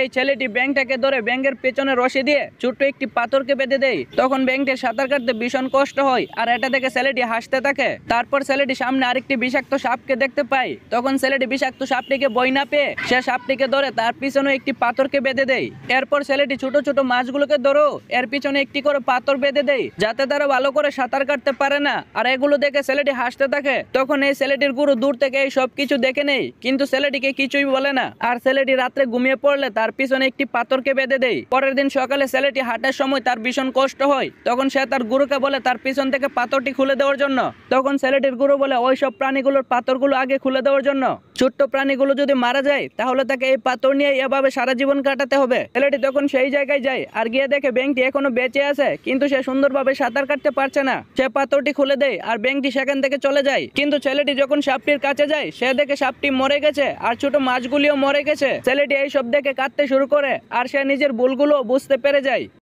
এই ছেলেটি ব্যাংকটাকে ধরে ব্যাংকের পেছনে রশি দিয়ে ছোট্ট একটি পাথরকে বেঁধে দেয় তখন ব্যাংকটি সাঁতার কাটতে ভীষণ কষ্ট হয় আর এটা দেখে ছেলেটি হাসতে থাকে তারপর ছেলেটি সামনে আরেকটি বিষাক্ত সাপকে দেখতে পায় তখন ছেলেটি বিষাক্ত সাপটিকে বই না পেয়ে সে সাপটিকে ধরে তার পিছনে একটি পাথরকে বেঁধে দেয় এরপর ছেলেটি ছোট ছোট মাছগুলোকে ধরো এর পিছনে একটি করে পাথর বেঁধে দেয় যাতে তারা ভালো করে সাঁতার কাটতে পারে না আর এগুলো দেখে ছেলেটি হাসতে থাকে তখন এই ছেলেটির গুরু দূর থেকে এই সব কিছু দেখে নেই কিন্তু ছেলেটিকে কিছুই বলে না আর ছেলেটি রাত্রে ঘুমিয়ে পড়লে তার তার পিছনে একটি পাথরকে বেঁধে দেয় পরের দিন সকালে ছেলেটি হাঁটার সময় তার ভীষণ কষ্ট হয় তখন সে তার গুরুকে বলে তার পিছন থেকে পাথরটি খুলে দেওয়ার জন্য তখন ছেলেটির গুরু বলে ওইসব প্রাণীগুলোর পাথরগুলো আগে খুলে দেওয়ার জন্য ছোট্ট প্রাণীগুলো যদি মারা যায় তাহলে তাকে এই পাথর নিয়ে এভাবে সারা জীবন কাটাতে হবে ছেলেটি তখন সেই জায়গায় যায় আর গিয়ে দেখে ব্যাংকটি এখনো বেঁচে আছে কিন্তু সে সুন্দরভাবে সাঁতার কাটতে পারছে না সে পাথরটি খুলে দেয় আর ব্যাংকটি সেখান থেকে চলে যায় কিন্তু ছেলেটি যখন সাপটির কাছে যায় সে দেখে সাপটি মরে গেছে আর ছোট মাছগুলিও মরে গেছে ছেলেটি এই সব দেখে কাঁদতে শুরু করে আর সে নিজের ভুলগুলো বুঝতে পেরে যায়